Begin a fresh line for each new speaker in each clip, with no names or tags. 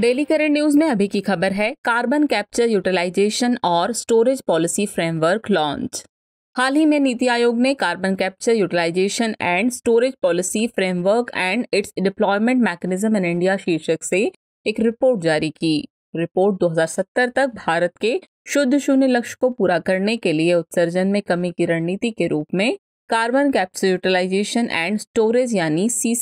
daily current news में अभी की खबर है कार्बन कैप्चर यूटिलाइजेशन और स्टोरेज पॉलिसी फ्रेमवर्क लॉन्च हाल ही में नीति आयोग ने carbon capture utilisation and storage policy framework and its deployment mechanism in India शीर्षक से एक रिपोर्ट जारी की रिपोर्ट 2070 तक भारत के शुद्ध शून्य लक्ष्य को पूरा करने के लिए उत्सर्जन में कमी की रणनीति के रूप में carbon capture utilisation and storage यानी सी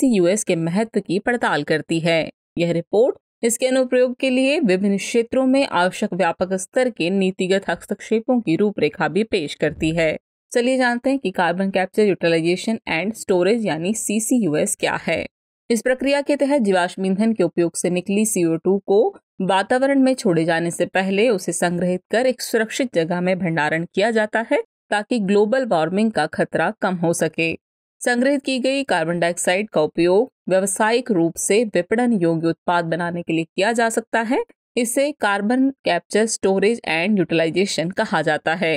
के महत्व की पड़ताल करती है यह रिपोर्ट इसके अनुप्रयोग के लिए विभिन्न क्षेत्रों में आवश्यक व्यापक स्तर के नीतिगत हस्तक्षेपों की रूपरेखा भी पेश करती है चलिए जानते हैं कि carbon capture utilisation and storage यानी सीसीयूएस क्या है इस प्रक्रिया के तहत जीवाश्म ईंधन के उपयोग से निकली सीओ को वातावरण में छोड़े जाने से पहले उसे संग्रहित कर एक सुरक्षित जगह में भंडारण किया जाता है ताकि ग्लोबल वार्मिंग का खतरा कम हो सके संग्रहित की गई कार्बन डाइऑक्साइड का उपयोग व्यावसायिक रूप से विपणन योग्य उत्पाद बनाने के लिए किया जा सकता है इसे carbon capture storage and utilisation कहा जाता है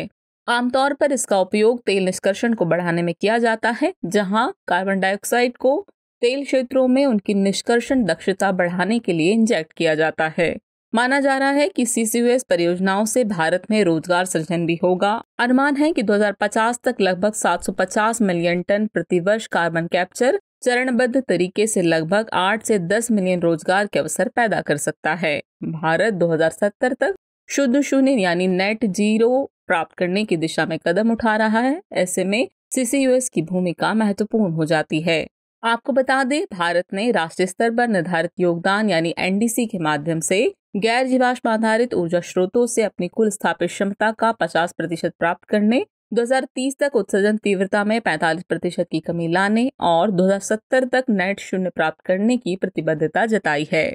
आमतौर पर इसका उपयोग तेल निष्कर्षण को बढ़ाने में किया जाता है जहां कार्बन डाइऑक्साइड को तेल क्षेत्रों में उनकी निष्कर्षण दक्षता बढ़ाने के लिए इंजेक्ट किया जाता है माना जा रहा है कि सीसीयूएस परियोजनाओं से भारत में रोजगार सृजन भी होगा अनुमान है कि 2050 तक लगभग 750 मिलियन टन प्रतिवर्ष कार्बन कैप्चर चरणबद्ध तरीके से लगभग 8 से 10 मिलियन रोजगार के अवसर पैदा कर सकता है भारत 2070 तक शुद्ध शून्य यानी नेट जीरो प्राप्त करने की दिशा में कदम उठा रहा है ऐसे में सीसीयूएस की भूमिका महत्वपूर्ण हो जाती है आपको बता दें भारत ने राष्ट्रीय स्तर पर निर्धारित योगदान यानी एनडीसी के माध्यम से गैर जीवाश्म आधारित ऊर्जा स्रोतों से अपनी कुल स्थापित क्षमता का 50 प्रतिशत प्राप्त करने 2030 तक उत्सर्जन तीव्रता में 45 प्रतिशत की कमी लाने और 2070 तक नेट शून्य प्राप्त करने की प्रतिबद्धता जताई है